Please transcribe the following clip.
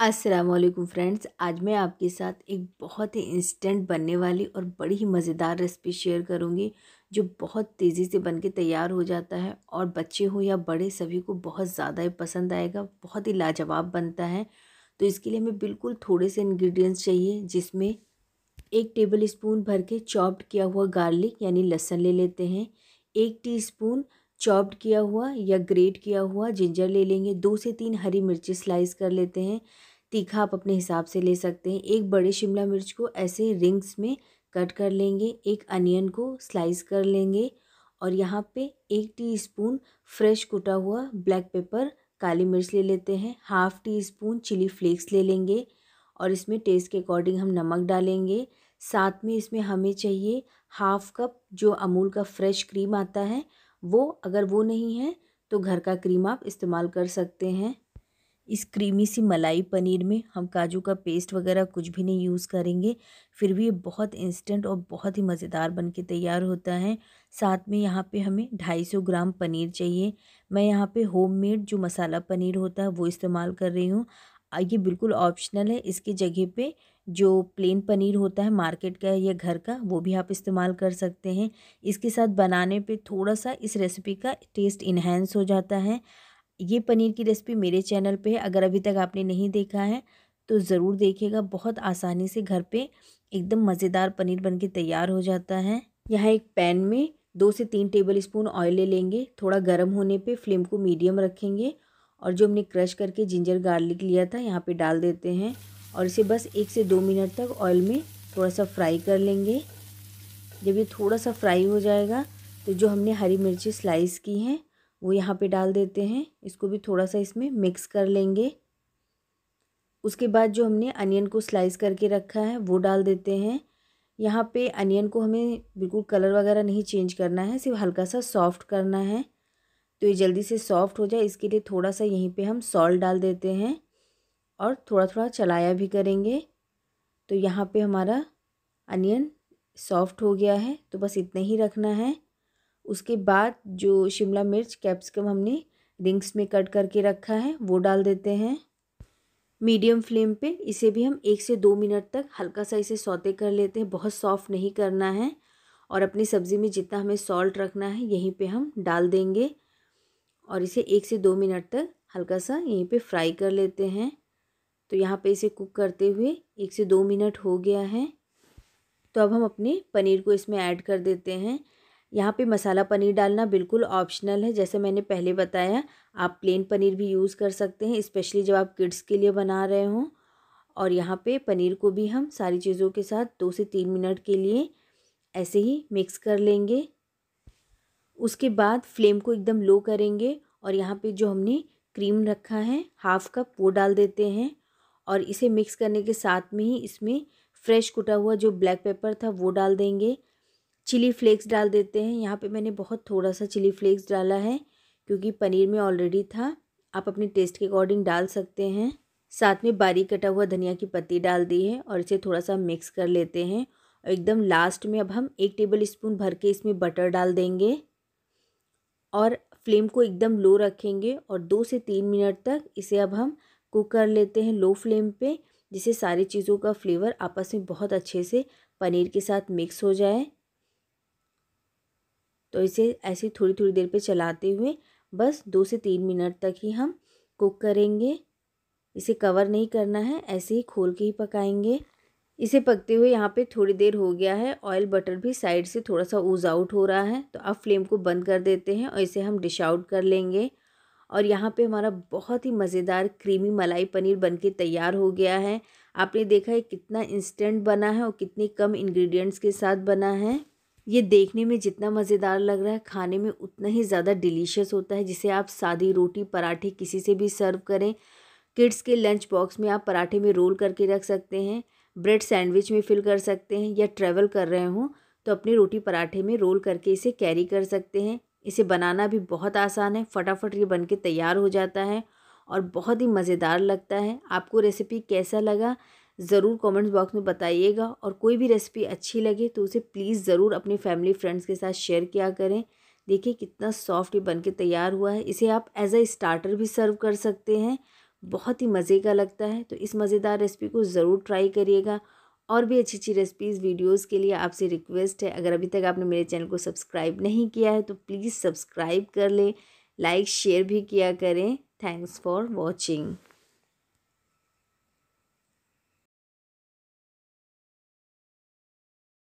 Aslam friends आज मैं आपके साथ एक बहुत ही इंस्टेंट बनने वाली और बड़ी ही मज़ेदार रेसिपी शेयर करूंगी जो बहुत तेज़ी से बनके तैयार हो जाता है और बच्चे हो या बड़े सभी को बहुत ज़्यादा ही पसंद आएगा बहुत ही लाजवाब बनता है तो इसके लिए हमें बिल्कुल थोड़े से इन्ग्रीडियंट्स चाहिए जिसमें एक टेबल स्पून भर के चॉप्ड किया हुआ गार्लिक यानी लहसुन ले लेते हैं एक टी चॉप्ड किया हुआ या ग्रेट किया हुआ जिंजर ले लेंगे दो से तीन हरी मिर्ची स्लाइस कर लेते हैं तीखा आप अपने हिसाब से ले सकते हैं एक बड़े शिमला मिर्च को ऐसे रिंग्स में कट कर लेंगे एक अनियन को स्लाइस कर लेंगे और यहाँ पे एक टीस्पून फ्रेश कुटा हुआ ब्लैक पेपर काली मिर्च ले लेते हैं half teaspoon chilli flakes ले लेंगे और इसमें टेस्ट के अकॉर्डिंग हम नमक डालेंगे साथ में इसमें हमें चाहिए हाफ़ कप जो अमूल का फ्रेश क्रीम आता है वो अगर वो नहीं है तो घर का क्रीम आप इस्तेमाल कर सकते हैं इस क्रीमी सी मलाई पनीर में हम काजू का पेस्ट वगैरह कुछ भी नहीं यूज़ करेंगे फिर भी ये बहुत इंस्टेंट और बहुत ही मज़ेदार बन के तैयार होता है साथ में यहाँ पे हमें 250 ग्राम पनीर चाहिए मैं यहाँ पे होममेड जो मसाला पनीर होता है वो इस्तेमाल कर रही हूँ ये बिल्कुल ऑप्शनल है इसकी जगह पे जो प्लेन पनीर होता है मार्केट का या घर का वो भी आप इस्तेमाल कर सकते हैं इसके साथ बनाने पे थोड़ा सा इस रेसिपी का टेस्ट इन्हेंस हो जाता है ये पनीर की रेसिपी मेरे चैनल पे है अगर अभी तक आपने नहीं देखा है तो ज़रूर देखिएगा बहुत आसानी से घर पे एकदम मज़ेदार पनीर बन के तैयार हो जाता है यहाँ एक पैन में दो से तीन टेबल स्पून ऑयल ले लेंगे थोड़ा गर्म होने पर फ्लेम को मीडियम रखेंगे और जो हमने क्रश करके जिंजर गार्लिक लिया था यहाँ पर डाल देते हैं और इसे बस एक से दो मिनट तक ऑयल में थोड़ा सा फ्राई कर लेंगे जब ये थोड़ा सा फ्राई हो जाएगा तो जो हमने हरी मिर्ची स्लाइस की हैं वो यहाँ पे डाल देते हैं इसको भी थोड़ा सा इसमें मिक्स कर लेंगे उसके बाद जो हमने अनियन को स्लाइस करके रखा है वो डाल देते हैं यहाँ पे अनियन को हमें बिल्कुल कलर वगैरह नहीं चेंज करना है सिर्फ हल्का सा सॉफ्ट करना है तो ये जल्दी से सॉफ्ट हो जाए इसके लिए थोड़ा सा यहीं पे हम सॉल्ट डाल देते हैं और थोड़ा थोड़ा चलाया भी करेंगे तो यहाँ पे हमारा अनियन सॉफ्ट हो गया है तो बस इतना ही रखना है उसके बाद जो शिमला मिर्च कैप्सिकम हमने रिंग्स में कट करके रखा है वो डाल देते हैं मीडियम फ्लेम पे इसे भी हम एक से दो मिनट तक हल्का सा इसे सौते कर लेते हैं बहुत सॉफ्ट नहीं करना है और अपनी सब्ज़ी में जितना हमें सॉल्ट रखना है यहीं पे हम डाल देंगे और इसे एक से दो मिनट तक हल्का सा यहीं पे फ्राई कर लेते हैं तो यहाँ पे इसे कुक करते हुए एक से दो मिनट हो गया है तो अब हम अपने पनीर को इसमें ऐड कर देते हैं यहाँ पे मसाला पनीर डालना बिल्कुल ऑप्शनल है जैसे मैंने पहले बताया आप प्लेन पनीर भी यूज़ कर सकते हैं स्पेशली जब आप किड्स के लिए बना रहे हों और यहाँ पे पनीर को भी हम सारी चीज़ों के साथ दो से तीन मिनट के लिए ऐसे ही मिक्स कर लेंगे उसके बाद फ्लेम को एकदम लो करेंगे और यहाँ पे जो हमने क्रीम रखा है हाफ़ कप वो डाल देते हैं और इसे मिक्स करने के साथ में ही इसमें फ्रेश कुटा हुआ जो ब्लैक पेपर था वो डाल देंगे चिली फ्लेक्स डाल देते हैं यहाँ पे मैंने बहुत थोड़ा सा चिली फ्लेक्स डाला है क्योंकि पनीर में ऑलरेडी था आप अपने टेस्ट के अकॉर्डिंग डाल सकते हैं साथ में बारीक कटा हुआ धनिया की पत्ती डाल दी है और इसे थोड़ा सा मिक्स कर लेते हैं और एकदम लास्ट में अब हम एक टेबल स्पून भर के इसमें बटर डाल देंगे और फ्लेम को एकदम लो रखेंगे और दो से तीन मिनट तक इसे अब हम कुक कर लेते हैं लो फ्लेम पे जिससे सारी चीज़ों का फ्लेवर आपस में बहुत अच्छे से पनीर के साथ मिक्स हो जाए तो इसे ऐसे थोड़ी थोड़ी देर पे चलाते हुए बस दो से तीन मिनट तक ही हम कुक करेंगे इसे कवर नहीं करना है ऐसे ही खोल के ही पकाएंगे इसे पकते हुए यहाँ पे थोड़ी देर हो गया है ऑयल बटर भी साइड से थोड़ा सा ऊज आउट हो रहा है तो अब फ्लेम को बंद कर देते हैं और इसे हम डिश आउट कर लेंगे और यहाँ पे हमारा बहुत ही मज़ेदार क्रीमी मलाई पनीर बनके तैयार हो गया है आपने देखा है कितना इंस्टेंट बना है और कितने कम इंग्रेडिएंट्स के साथ बना है ये देखने में जितना मज़ेदार लग रहा है खाने में उतना ही ज़्यादा डिलीशियस होता है जिसे आप सादी रोटी पराठे किसी से भी सर्व करें किड्स के लंच बॉक्स में आप पराठे में रोल करके रख सकते हैं ब्रेड सैंडविच में फिल कर सकते हैं या ट्रैवल कर रहे हों तो अपनी रोटी पराठे में रोल करके इसे कैरी कर सकते हैं इसे बनाना भी बहुत आसान है फटाफट ये बन के तैयार हो जाता है और बहुत ही मज़ेदार लगता है आपको रेसिपी कैसा लगा ज़रूर कमेंट बॉक्स में बताइएगा और कोई भी रेसिपी अच्छी लगे तो उसे प्लीज़ ज़रूर अपने फैमिली फ्रेंड्स के साथ शेयर किया करें देखिए कितना सॉफ्ट ये बन के तैयार हुआ है इसे आप एज अ स्टार्टर भी सर्व कर सकते हैं बहुत ही मज़े का लगता है तो इस मज़ेदार रेसिपी को ज़रूर ट्राई करिएगा और भी अच्छी अच्छी रेसिपीज़ वीडियोस के लिए आपसे रिक्वेस्ट है अगर अभी तक आपने मेरे चैनल को सब्सक्राइब नहीं किया है तो प्लीज़ सब्सक्राइब कर लें लाइक शेयर भी किया करें थैंक्स फॉर वॉचिंग